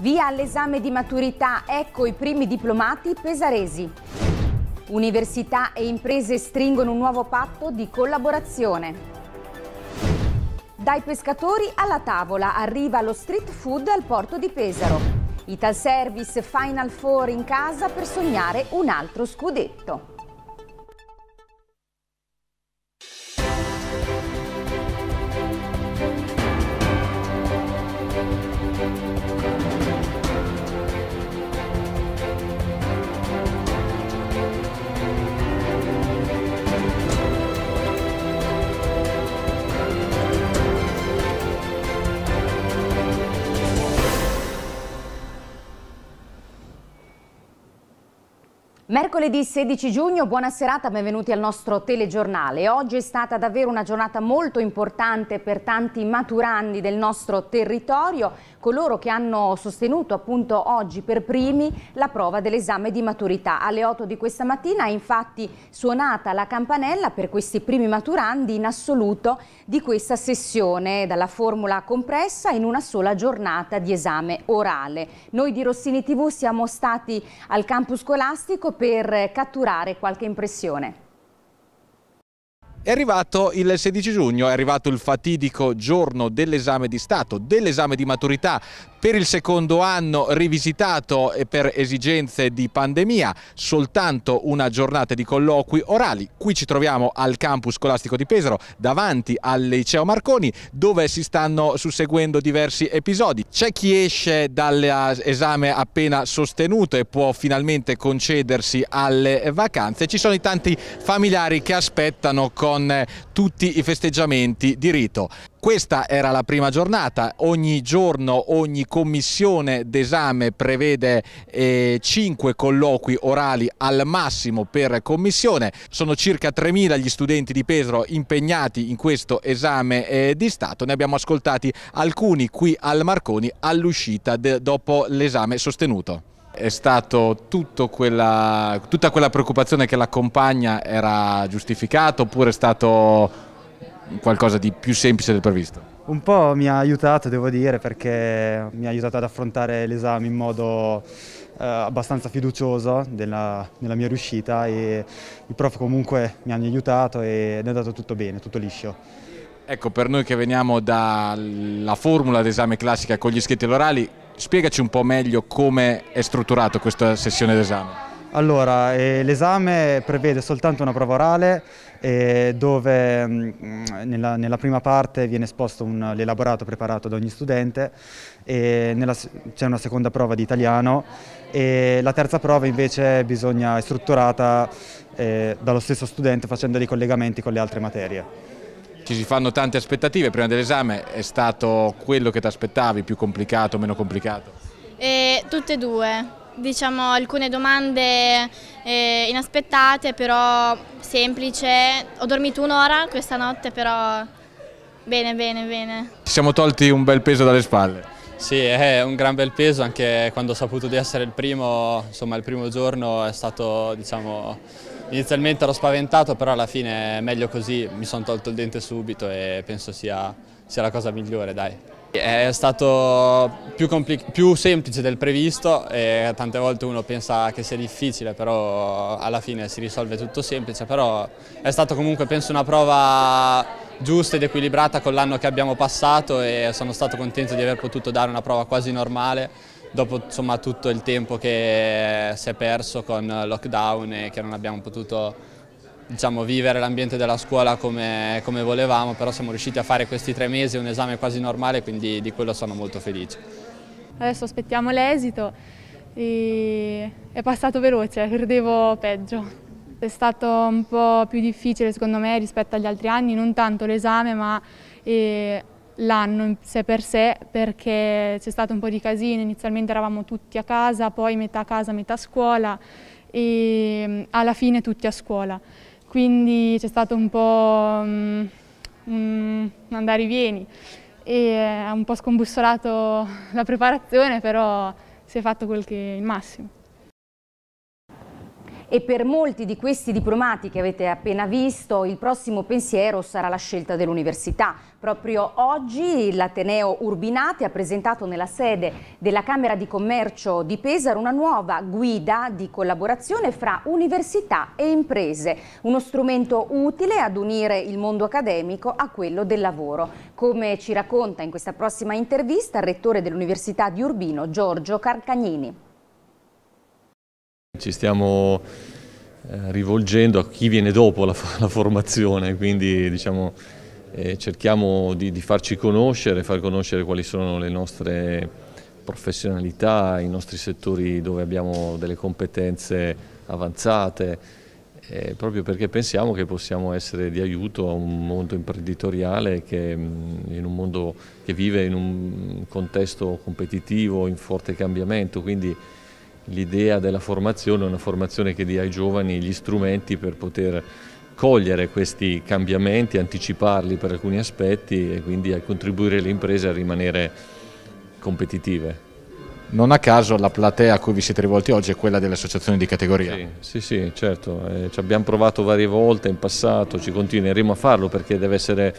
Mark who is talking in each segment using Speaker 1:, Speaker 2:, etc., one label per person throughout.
Speaker 1: Via all'esame di maturità, ecco i primi diplomati pesaresi. Università e imprese stringono un nuovo patto di collaborazione. Dai pescatori alla tavola arriva lo street food al porto di Pesaro. Ital Service Final Four in casa per sognare un altro scudetto. Thank you. Mercoledì 16 giugno, buona serata, benvenuti al nostro telegiornale. Oggi è stata davvero una giornata molto importante per tanti maturandi del nostro territorio coloro che hanno sostenuto appunto oggi per primi la prova dell'esame di maturità. Alle 8 di questa mattina è infatti suonata la campanella per questi primi maturandi in assoluto di questa sessione dalla formula compressa in una sola giornata di esame orale. Noi di Rossini TV siamo stati al campus scolastico per catturare qualche impressione.
Speaker 2: È arrivato il 16 giugno, è arrivato il fatidico giorno dell'esame di Stato, dell'esame di maturità per il secondo anno rivisitato e per esigenze di pandemia, soltanto una giornata di colloqui orali. Qui ci troviamo al campus scolastico di Pesaro, davanti al liceo Marconi, dove si stanno susseguendo diversi episodi. C'è chi esce dall'esame appena sostenuto e può finalmente concedersi alle vacanze, ci sono i tanti familiari che aspettano con con tutti i festeggiamenti di rito. Questa era la prima giornata, ogni giorno, ogni commissione d'esame prevede eh, 5 colloqui orali al massimo per commissione, sono circa 3.000 gli studenti di Pesaro impegnati in questo esame eh, di Stato, ne abbiamo ascoltati alcuni qui al Marconi all'uscita dopo l'esame sostenuto. È stato quella, tutta quella preoccupazione che l'accompagna era giustificata oppure è stato qualcosa di più semplice del previsto? Un po' mi ha aiutato, devo dire, perché mi ha aiutato ad affrontare l'esame in modo eh, abbastanza fiducioso della, nella mia riuscita e i prof comunque mi hanno aiutato ed è andato tutto bene, tutto liscio. Ecco, per noi che veniamo dalla formula d'esame classica con gli iscritti e orali, Spiegaci un po' meglio come è strutturato questa sessione d'esame. Allora, eh, l'esame prevede soltanto una prova orale eh, dove mh, mm, nella, nella, prima parte viene esposto l'elaborato preparato da ogni studente, c'è una seconda prova di italiano e la terza prova invece bisogna, è strutturata eh, dallo stesso studente facendo dei collegamenti con le altre materie. Ci si fanno tante aspettative, prima dell'esame è stato quello che ti aspettavi, più complicato, o meno complicato?
Speaker 3: E, tutte e due, diciamo alcune domande eh, inaspettate però semplice, ho dormito un'ora questa notte però bene bene bene.
Speaker 2: Ci siamo tolti un bel peso dalle spalle. Sì, è un gran bel peso anche quando ho saputo di essere il primo, insomma il primo giorno è stato diciamo Inizialmente ero spaventato, però alla fine è meglio così, mi sono tolto il dente subito e penso sia, sia la cosa migliore, dai. È stato più, più semplice del previsto e tante volte uno pensa che sia difficile, però alla fine si risolve tutto semplice, però è stata comunque penso una prova giusta ed equilibrata con l'anno che abbiamo passato e sono stato contento di aver potuto dare una prova quasi normale dopo insomma, tutto il tempo che si è perso con lockdown e che non abbiamo potuto diciamo, vivere l'ambiente della scuola come, come, volevamo, però siamo riusciti a fare questi tre mesi un esame quasi normale, quindi di quello sono molto felice.
Speaker 1: Adesso aspettiamo l'esito, è passato veloce, credevo peggio. È stato un po' più difficile secondo me rispetto agli altri anni, non tanto l'esame ma... Eh, l'anno in sé per sé perché c'è stato un po' di casino, inizialmente eravamo tutti a casa, poi metà a casa, metà a scuola e mm, alla fine tutti a scuola. Quindi c'è stato un po' un mm, mm, andare e vieni e eh, ha un po' scombussolato la preparazione, però si è fatto quel che il massimo e per molti di questi diplomati che avete appena visto il prossimo pensiero sarà la scelta dell'università. Proprio oggi l'Ateneo Urbinate ha presentato nella sede della Camera di Commercio di Pesaro una nuova guida di collaborazione fra università e imprese, uno strumento utile ad unire il mondo accademico a quello del lavoro. Come ci racconta in questa prossima intervista il rettore dell'Università di Urbino, Giorgio Carcagnini.
Speaker 4: Ci stiamo eh, rivolgendo a chi viene dopo la, la formazione, quindi diciamo, eh, cerchiamo di, di, farci conoscere, far conoscere quali sono le nostre professionalità, i nostri settori dove abbiamo delle competenze avanzate, eh, proprio perché pensiamo che possiamo essere di aiuto a un mondo imprenditoriale che, mm, un mondo che vive in un contesto competitivo in forte cambiamento. Quindi, l'idea della formazione, una formazione che dia ai giovani gli strumenti per poter cogliere questi cambiamenti, anticiparli per alcuni aspetti e quindi a contribuire le imprese a rimanere competitive. Non a caso la platea a cui
Speaker 2: vi siete rivolti oggi è quella delle associazioni di categoria.
Speaker 4: Sì, sì, sì certo, eh, ci abbiamo provato varie volte in passato, ci continueremo a farlo perché deve essere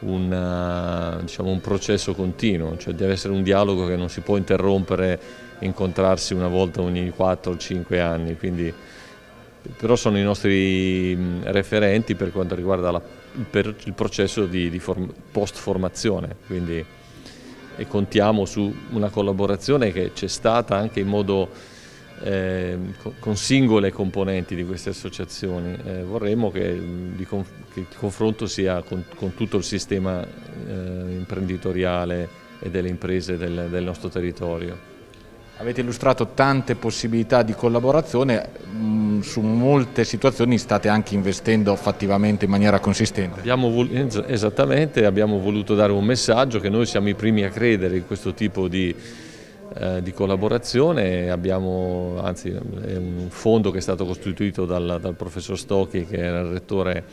Speaker 4: una, eh, diciamo, un processo continuo, cioè deve essere un dialogo che non si può interrompere, incontrarsi una volta ogni 4 o 5 anni, quindi, però sono i nostri mm, referenti per quanto riguarda la, per il processo di, di form, post-formazione, quindi, e contiamo su una collaborazione che c'è stata anche in modo eh, con singole componenti di queste associazioni. Eh, vorremmo che, mm, conf che, il confronto sia con, con tutto il sistema eh, imprenditoriale e delle imprese del, del, nostro territorio. Avete illustrato
Speaker 2: tante possibilità di collaborazione, mm, su molte situazioni state anche investendo fattivamente in maniera consistente.
Speaker 4: Abbiamo esattamente, abbiamo voluto dare un messaggio che noi siamo i primi a credere in questo tipo di eh, di collaborazione, abbiamo, anzi è un fondo che è stato costituito dal, dal professor Stocchi che era il rettore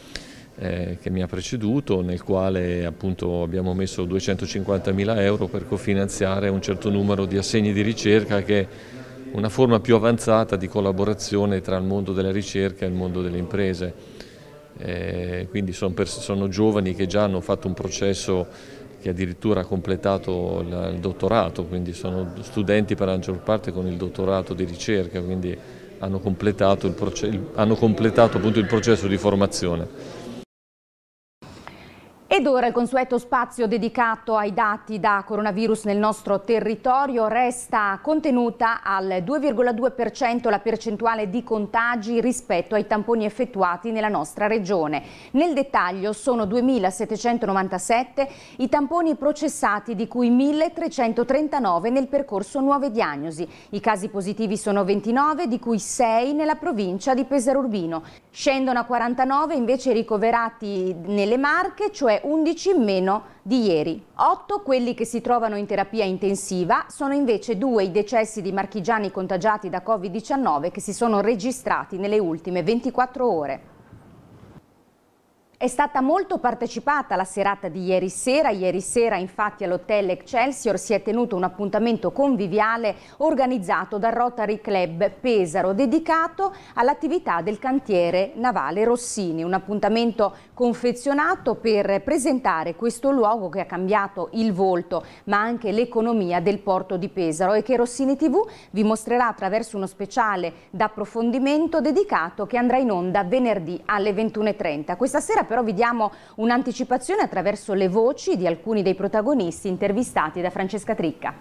Speaker 4: eh, che mi ha preceduto, nel quale appunto abbiamo messo 250 mila euro per cofinanziare un certo numero di assegni di ricerca che è una forma più avanzata di collaborazione tra il mondo della ricerca e il mondo delle imprese. Eh, quindi sono, sono giovani che già hanno fatto un processo che addirittura ha completato il dottorato, quindi sono studenti per la maggior parte con il dottorato di ricerca, quindi hanno completato il, hanno completato il processo di formazione.
Speaker 1: Ed ora il consueto spazio dedicato ai dati da coronavirus nel nostro territorio resta contenuta al 2,2% la percentuale di contagi rispetto ai tamponi effettuati nella nostra regione. Nel dettaglio sono 2.797 i tamponi processati di cui 1.339 nel percorso nuove diagnosi. I casi positivi sono 29 di cui 6 nella provincia di Pesaro Urbino. Scendono a 49 invece ricoverati nelle Marche, cioè 11 meno di ieri. 8 quelli che si trovano in terapia intensiva, sono invece due i decessi di marchigiani contagiati da Covid-19 che si sono registrati nelle ultime 24 ore. È stata molto partecipata la serata di ieri sera. Ieri sera infatti all'Hotel Excelsior si è tenuto un appuntamento conviviale organizzato dal Rotary Club Pesaro dedicato all'attività del cantiere navale Rossini. Un appuntamento confezionato per presentare questo luogo che ha cambiato il volto ma anche l'economia del porto di Pesaro e che Rossini TV vi mostrerà attraverso uno speciale d'approfondimento dedicato che andrà in onda venerdì alle 21.30. Questa sera però vi diamo un'anticipazione attraverso le voci di alcuni dei protagonisti intervistati da Francesca Tricca.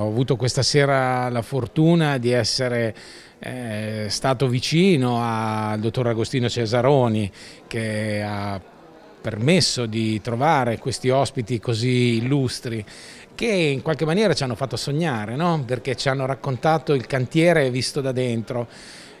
Speaker 2: Ho avuto questa sera la fortuna di essere eh, stato vicino al dottor Agostino Cesaroni che ha permesso di trovare questi ospiti così illustri che in qualche maniera ci hanno fatto sognare, no? perché ci hanno raccontato il cantiere visto da dentro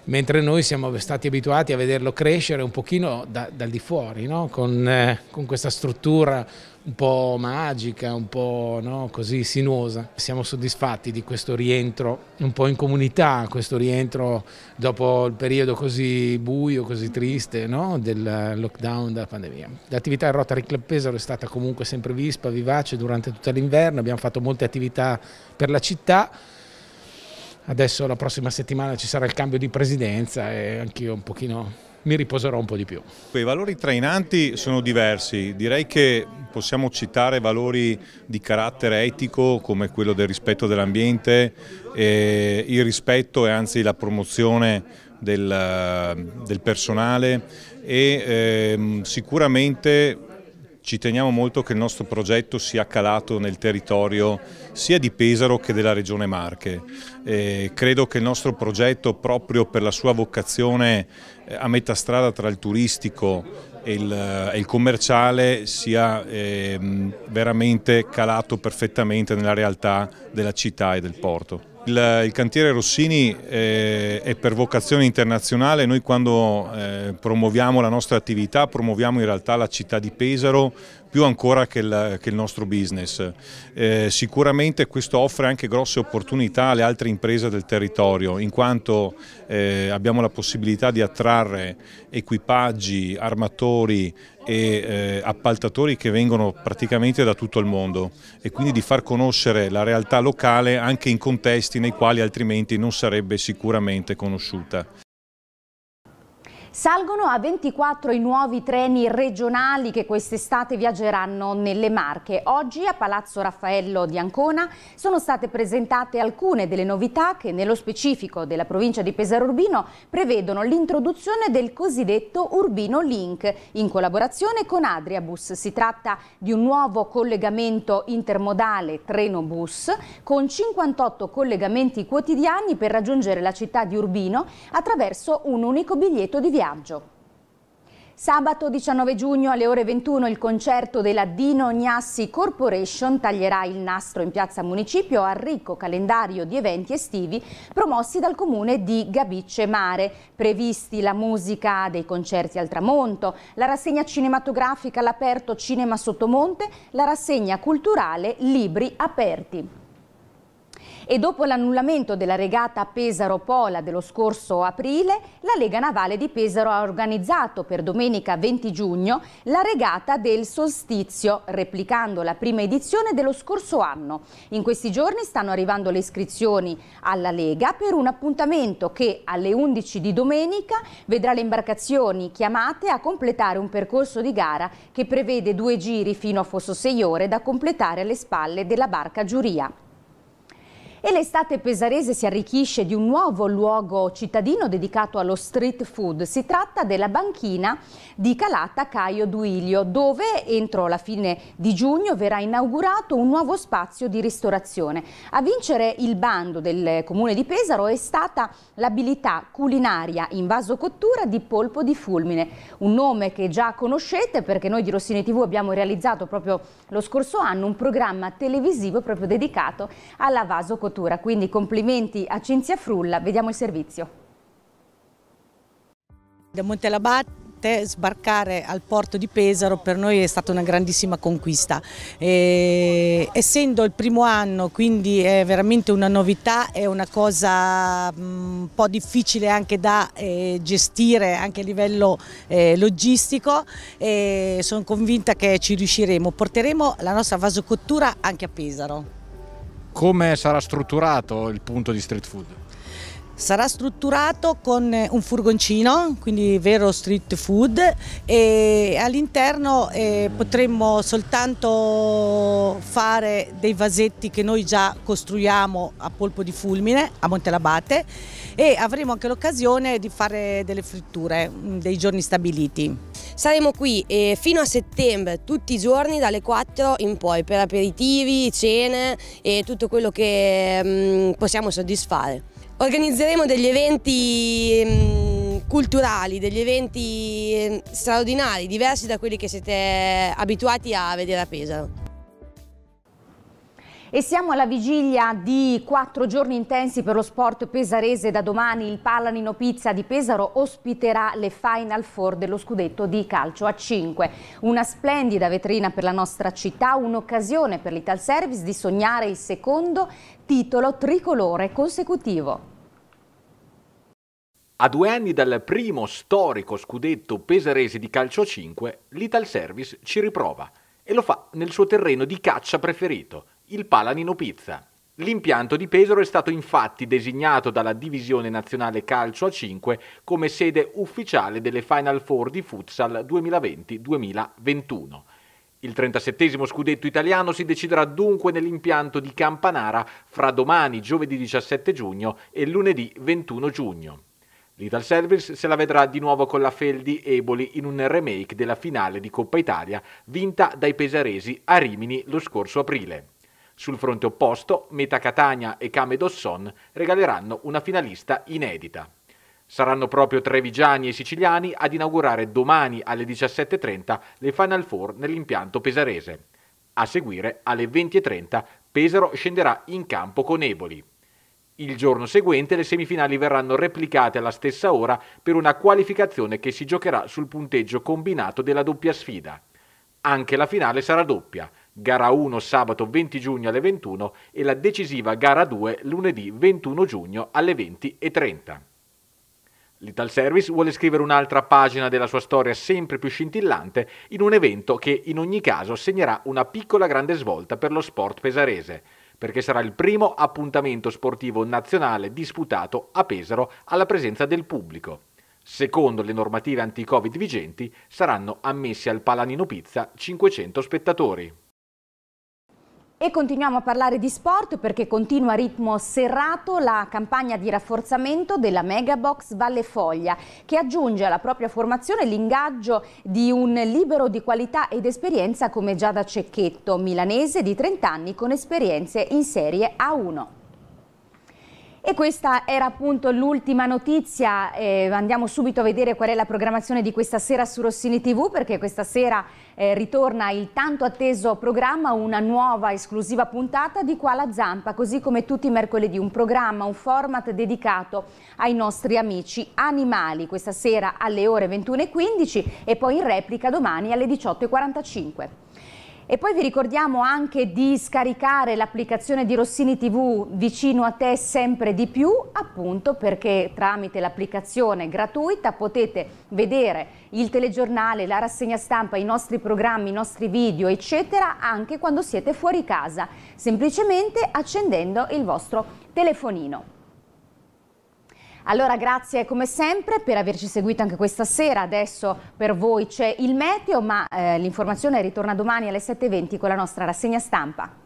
Speaker 2: mentre noi siamo stati abituati a vederlo crescere un pochino da, dal di fuori, no? con, eh, con, questa struttura un po' magica, un po' no? così sinuosa. Siamo soddisfatti di questo rientro un po' in comunità, questo rientro dopo il periodo così buio, così triste no? del lockdown, della pandemia. L'attività in Rotary Club Pesaro è stata comunque sempre vispa, vivace durante tutto l'inverno, abbiamo fatto molte attività per la città, adesso la prossima settimana ci sarà il cambio di presidenza e anch'io un pochino
Speaker 3: mi riposerò un po' di più. I valori trainanti sono diversi, direi che possiamo citare valori di carattere etico come quello del rispetto dell'ambiente, il rispetto e anzi la promozione del, del personale e eh, sicuramente ci teniamo molto che il nostro progetto sia calato nel territorio sia di Pesaro che della regione Marche. E credo che il nostro progetto, proprio per la sua vocazione eh, a metà strada tra il turistico e il, eh, e il commerciale, sia eh, veramente calato perfettamente nella realtà della città e del porto. Il, il, cantiere Rossini eh, è per vocazione internazionale, noi quando eh, promuoviamo la nostra attività promuoviamo in realtà la città di Pesaro più ancora che il, che il nostro business. Eh, sicuramente questo offre anche grosse opportunità alle altre imprese del territorio, in quanto eh, abbiamo la possibilità di attrarre equipaggi, armatori, e eh, appaltatori che vengono praticamente da tutto il mondo e quindi di far conoscere la realtà locale anche in contesti nei quali altrimenti non sarebbe sicuramente conosciuta.
Speaker 1: Salgono a 24 i nuovi treni regionali che quest'estate viaggeranno nelle Marche. Oggi a Palazzo Raffaello di Ancona sono state presentate alcune delle novità che nello specifico della provincia di Pesaro Urbino prevedono l'introduzione del cosiddetto Urbino Link in collaborazione con Adriabus. Si tratta di un nuovo collegamento intermodale treno-bus con 58 collegamenti quotidiani per raggiungere la città di Urbino attraverso un unico biglietto di viaggio viaggio. Sabato 19 giugno alle ore 21 il concerto della Dino Gnassi Corporation taglierà il nastro in piazza Municipio al ricco calendario di eventi estivi promossi dal comune di Gabicce Mare. Previsti la musica dei concerti al tramonto, la rassegna cinematografica all'aperto Cinema Sottomonte, la rassegna culturale Libri Aperti e dopo l'annullamento della regata Pesaro-Pola dello scorso aprile, la Lega Navale di Pesaro ha organizzato per domenica 20 giugno la regata del solstizio, replicando la prima edizione dello scorso anno. In questi giorni stanno arrivando le iscrizioni alla Lega per un appuntamento che alle 11 di domenica vedrà le imbarcazioni chiamate a completare un percorso di gara che prevede due giri fino a Fosso 6 ore da completare alle spalle della barca Giuria. E l'estate pesarese si arricchisce di un nuovo luogo cittadino dedicato allo street food. Si tratta della banchina di Calata Caio Duilio, dove entro la fine di giugno verrà inaugurato un nuovo spazio di ristorazione. A vincere il bando del comune di Pesaro è stata l'abilità culinaria in vasocottura di polpo di fulmine, un nome che già conoscete perché noi di Rossini TV abbiamo realizzato proprio lo scorso anno un programma televisivo proprio dedicato alla vasocottura struttura, quindi complimenti a Cinzia Frulla, vediamo il servizio. Da Montelabat sbarcare al porto di Pesaro per noi è stata una grandissima conquista. E, essendo il primo anno, quindi è veramente una novità, è una cosa mm, un po' difficile anche da eh, gestire anche a livello eh, logistico e sono convinta che ci riusciremo. Porteremo la nostra vasocottura anche a Pesaro.
Speaker 2: Come sarà strutturato il punto di street food?
Speaker 1: Sarà strutturato con eh, un furgoncino, quindi vero street food, e all'interno eh, potremmo soltanto fare dei vasetti che noi già costruiamo a polpo di fulmine a Montelabate e avremo anche l'occasione di fare delle fritture mm, dei giorni stabiliti. Saremo qui eh, fino a settembre, tutti i giorni dalle 4 in poi, per aperitivi, cene e tutto quello che mh, mm, possiamo soddisfare. Organizzeremo degli eventi... Mh, mm, culturali, degli eventi straordinari, diversi da quelli che siete abituati a vedere a Pesaro. E siamo alla vigilia di quattro giorni intensi per lo sport pesarese. Da domani il Pallanino Pizza di Pesaro ospiterà le Final Four dello scudetto di calcio a 5. Una splendida vetrina per la nostra città, un'occasione per l'Ital Service di sognare il secondo titolo tricolore consecutivo.
Speaker 2: A due anni dal primo storico scudetto pesarese di calcio a 5, l'Ital Service ci riprova e lo fa nel suo terreno di caccia preferito – il Palanino Pizza. L'impianto di Pesaro è stato infatti designato dalla Divisione Nazionale Calcio a 5 come sede ufficiale delle Final Four di Futsal 2020-2021. Il 37 scudetto italiano si deciderà dunque nell'impianto di Campanara fra domani giovedì 17 giugno e lunedì 21 giugno. L'Ital Service se la vedrà di nuovo con la Feldi Eboli in un remake della finale di Coppa Italia vinta dai pesaresi a Rimini lo scorso aprile. Sul fronte opposto, Meta Catania e Kame Dosson regaleranno una finalista inedita. Saranno proprio trevigiani e siciliani ad inaugurare domani alle 17.30 le Final Four nell'impianto pesarese. A seguire, alle 20.30, Pesaro scenderà in campo con Eboli. Il giorno seguente le semifinali verranno replicate alla stessa ora per una qualificazione che si giocherà sul punteggio combinato della doppia sfida. Anche la finale sarà doppia, gara 1 sabato 20 giugno alle 21 e la decisiva gara 2 lunedì 21 giugno alle 20.30. L'Ital Service vuole scrivere un'altra pagina della sua storia sempre più scintillante in un evento che in ogni caso segnerà una piccola grande svolta per lo sport pesarese, perché sarà il primo appuntamento sportivo nazionale disputato a Pesaro alla presenza del pubblico. Secondo le normative anti-Covid vigenti, saranno ammessi al Palanino Pizza 500 spettatori.
Speaker 1: E continuiamo a parlare di sport perché continua a ritmo serrato la campagna di rafforzamento della Megabox Valle Foglia che aggiunge alla propria formazione l'ingaggio di un libero di qualità ed esperienza come Giada Cecchetto, milanese di 30 anni con esperienze in Serie A1. E questa era appunto l'ultima notizia, eh, andiamo subito a vedere qual è la programmazione di questa sera su Rossini TV perché questa sera eh, ritorna il tanto atteso programma, una nuova esclusiva puntata di Qua la Zampa, così come tutti i mercoledì, un programma, un format dedicato ai nostri amici animali, questa sera alle ore 21.15 e poi in replica domani alle 18.45. E poi vi ricordiamo anche di scaricare l'applicazione di Rossini TV vicino a te sempre di più, appunto perché tramite l'applicazione gratuita potete vedere il telegiornale, la rassegna stampa, i nostri programmi, i nostri video, eccetera, anche quando siete fuori casa, semplicemente accendendo il vostro telefonino. Allora grazie come sempre per averci seguito anche questa sera, adesso per voi c'è il meteo ma eh, l'informazione ritorna domani alle 7.20 con la nostra rassegna stampa.